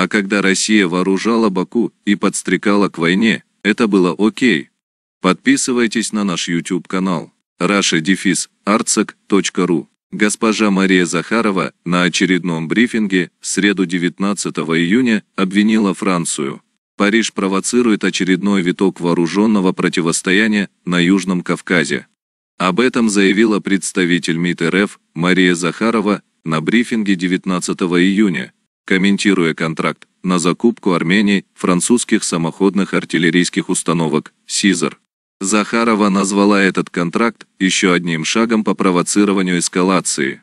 А когда Россия вооружала Баку и подстрекала к войне, это было окей. Подписывайтесь на наш YouTube-канал russiadefisartsec.ru Госпожа Мария Захарова на очередном брифинге в среду 19 июня обвинила Францию. Париж провоцирует очередной виток вооруженного противостояния на Южном Кавказе. Об этом заявила представитель МИД РФ Мария Захарова на брифинге 19 июня комментируя контракт на закупку Армении французских самоходных артиллерийских установок Сизер, Захарова назвала этот контракт еще одним шагом по провоцированию эскалации.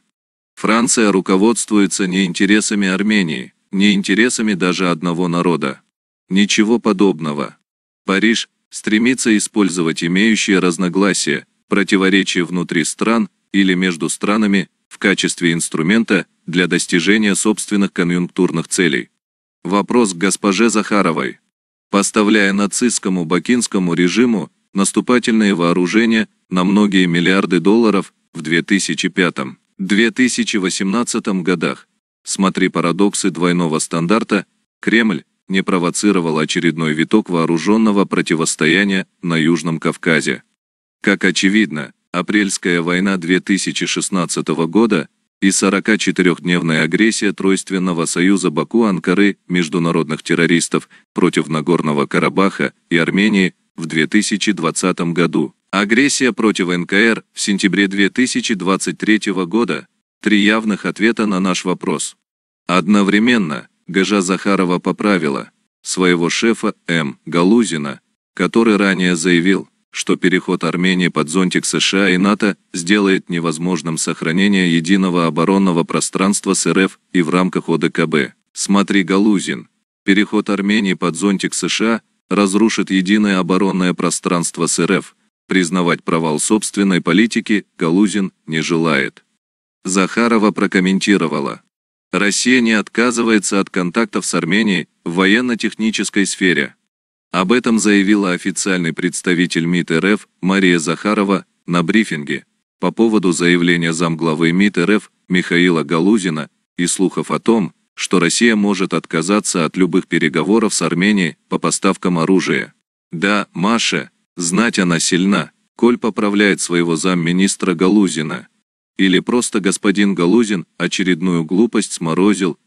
Франция руководствуется не интересами Армении, не интересами даже одного народа. Ничего подобного. Париж стремится использовать имеющие разногласия, противоречия внутри стран или между странами в качестве инструмента для достижения собственных конъюнктурных целей. Вопрос к госпоже Захаровой. Поставляя нацистскому бакинскому режиму наступательные вооружения на многие миллиарды долларов в 2005-2018 годах, смотри парадоксы двойного стандарта, Кремль не провоцировал очередной виток вооруженного противостояния на Южном Кавказе. Как очевидно, Апрельская война 2016 года и 44-дневная агрессия Тройственного союза Баку-Анкары международных террористов против Нагорного Карабаха и Армении в 2020 году. Агрессия против НКР в сентябре 2023 года. Три явных ответа на наш вопрос. Одновременно Гажа Захарова поправила своего шефа М. Галузина, который ранее заявил, что переход Армении под зонтик США и НАТО сделает невозможным сохранение единого оборонного пространства с РФ и в рамках ОДКБ. Смотри Галузин. Переход Армении под зонтик США разрушит единое оборонное пространство с РФ. Признавать провал собственной политики Галузин не желает. Захарова прокомментировала. Россия не отказывается от контактов с Арменией в военно-технической сфере. Об этом заявила официальный представитель МИД РФ Мария Захарова на брифинге по поводу заявления замглавы МИД РФ Михаила Галузина и слухов о том, что Россия может отказаться от любых переговоров с Арменией по поставкам оружия. Да, Маша, знать она сильна, коль поправляет своего замминистра Галузина. Или просто господин Галузин очередную глупость сморозил